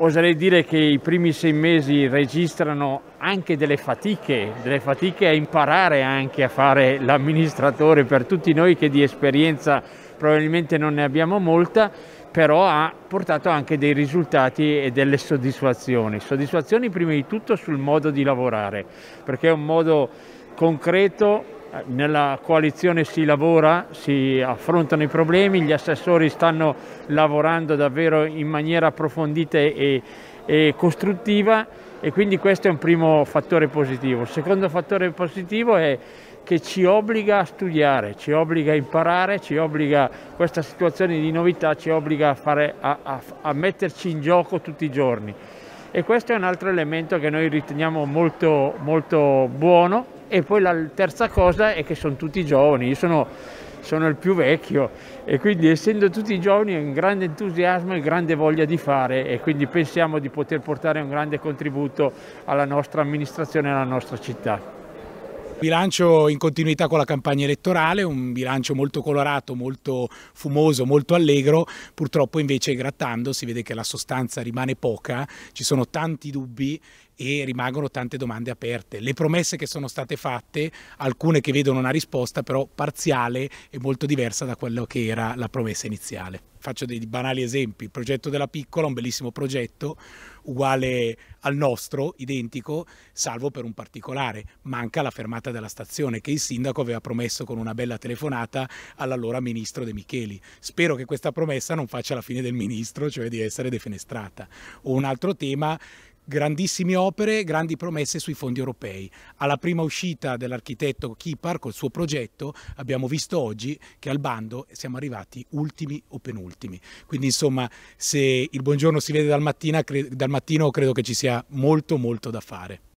oserei dire che i primi sei mesi registrano anche delle fatiche, delle fatiche a imparare anche a fare l'amministratore per tutti noi che di esperienza probabilmente non ne abbiamo molta, però ha portato anche dei risultati e delle soddisfazioni. Soddisfazioni prima di tutto sul modo di lavorare, perché è un modo concreto nella coalizione si lavora, si affrontano i problemi, gli assessori stanno lavorando davvero in maniera approfondita e, e costruttiva e quindi questo è un primo fattore positivo. Il secondo fattore positivo è che ci obbliga a studiare, ci obbliga a imparare, ci obbliga, questa situazione di novità ci obbliga a, fare, a, a, a metterci in gioco tutti i giorni. E questo è un altro elemento che noi riteniamo molto, molto buono e poi la terza cosa è che sono tutti giovani, io sono, sono il più vecchio e quindi essendo tutti giovani ho un grande entusiasmo e grande voglia di fare e quindi pensiamo di poter portare un grande contributo alla nostra amministrazione e alla nostra città. Bilancio in continuità con la campagna elettorale, un bilancio molto colorato, molto fumoso, molto allegro, purtroppo invece grattando si vede che la sostanza rimane poca, ci sono tanti dubbi e rimangono tante domande aperte. Le promesse che sono state fatte, alcune che vedono una risposta però parziale e molto diversa da quello che era la promessa iniziale. Faccio dei banali esempi, il progetto della piccola, un bellissimo progetto, uguale al nostro, identico, salvo per un particolare, manca la fermata della stazione che il sindaco aveva promesso con una bella telefonata all'allora ministro De Micheli. Spero che questa promessa non faccia la fine del ministro, cioè di essere defenestrata. O un altro tema grandissime opere, grandi promesse sui fondi europei. Alla prima uscita dell'architetto Kipar col suo progetto abbiamo visto oggi che al bando siamo arrivati ultimi o penultimi. Quindi insomma se il buongiorno si vede dal, mattina, dal mattino credo che ci sia molto molto da fare.